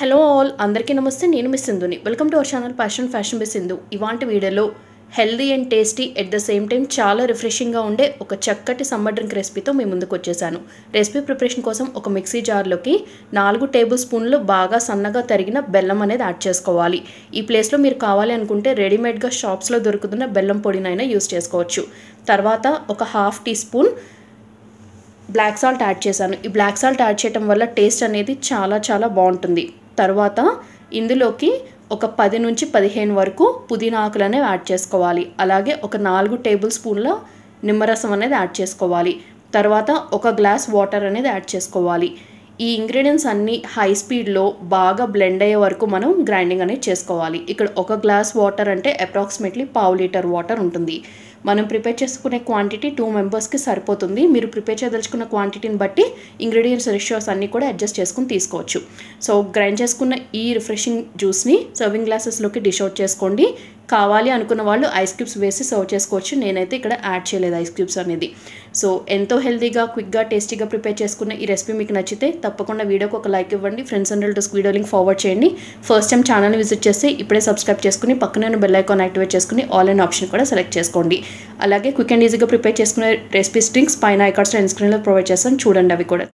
hello all అందరికీ నమస్తే నేను మిస్ సింధుని welcome to our channel fashion fashion miss Sindhu ఇవాంటి వీడియోలో healthy and tasty at the same time చాలా రిఫ్రెషింగ్గా ఉండే ఒక చక్కటి సమ్మర్ డ్రింక్ రెసిపీతో మీ ముందుకు వచ్చేసాను రెసిపీ ప్రిపరేషన్ కోసం ఒక మిక్సీ జార్లోకి నాలుగు టేబుల్ స్పూన్లు బాగా సన్నగా తరిగిన బెల్లం అనేది యాడ్ చేసుకోవాలి ఈ ప్లేస్లో మీరు కావాలి అనుకుంటే రెడీమేడ్గా షాప్స్లో దొరుకుతున్న బెల్లం పొడినైనా యూస్ చేసుకోవచ్చు తర్వాత ఒక half teaspoon black salt add చేశాను ఈ బ్లాక్ సాల్ట్ యాడ్ చేయడం వల్ల టేస్ట్ అనేది చాలా చాలా బాగుంటుంది తర్వాత ఇందులోకి ఒక పది నుంచి పదిహేను వరకు పుదీనా ఆకులు అనేవి యాడ్ చేసుకోవాలి అలాగే ఒక నాలుగు టేబుల్ స్పూన్ల నిమ్మరసం అనేది యాడ్ చేసుకోవాలి తర్వాత ఒక గ్లాస్ వాటర్ అనేది యాడ్ చేసుకోవాలి ఈ ఇంగ్రీడియంట్స్ అన్నీ హై స్పీడ్లో బాగా బ్లెండ్ అయ్యే వరకు మనం గ్రైండింగ్ అనేది చేసుకోవాలి ఇక్కడ ఒక గ్లాస్ వాటర్ అంటే అప్రాక్సిమేట్లీ పావు లీటర్ వాటర్ ఉంటుంది మనం ప్రిపేర్ చేసుకునే క్వాంటిటీ టూ మెంబర్స్కి సరిపోతుంది మీరు ప్రిపేర్ చేయదలుచుకున్న క్వాంటిటీని బట్టి ఇంగ్రీడియంట్స్ రిషోస్ అన్నీ కూడా అడ్జస్ట్ చేసుకుని తీసుకోవచ్చు సో గ్రైండ్ చేసుకున్న ఈ రిఫ్రెషింగ్ జ్యూస్ని సర్వింగ్ గ్లాసెస్లోకి డిష్ అవుట్ చేసుకోండి కావాలి అనుకున్న వాళ్ళు ఐస్ క్యూబ్స్ వేసి సర్వ్ చేసుకోవచ్చు నేనైతే ఇక్కడ యాడ్ చేయలేదు ఐస్ క్యూబ్స్ అనేది సో ఎంతో హెల్తీగా క్విక్గా టేస్టీగా ప్రిపేర్ చేసుకున్న ఈ రెసిపీ మీకు నచ్చితే తప్పకుండా వీడియోకి ఒక లైక్ ఇవ్వండి friends and relatives video link forward చేయండి ఫస్ట్ టైం ఛానల్ని విజిట్ చేస్తే ఇప్పుడే సబ్స్క్రైబ్ చేసుకుని పక్కనే బెల్ ఐకాన్ యాక్టివేట్ చేసుకుని ఆల్ అండ్ ఆప్షన్ కూడా సెలెక్ట్ చేసుకోండి అలాగే క్విక్ అండ్ ఈజీగా ప్రిపేర్ చేసుకునే రెసిపీస్ డ్రింక్స్ పైన ఐకార్డ్స్ అండ్ స్క్రీన్లో ప్రొవైడ్ చేస్తాను చూడండి అవి కూడా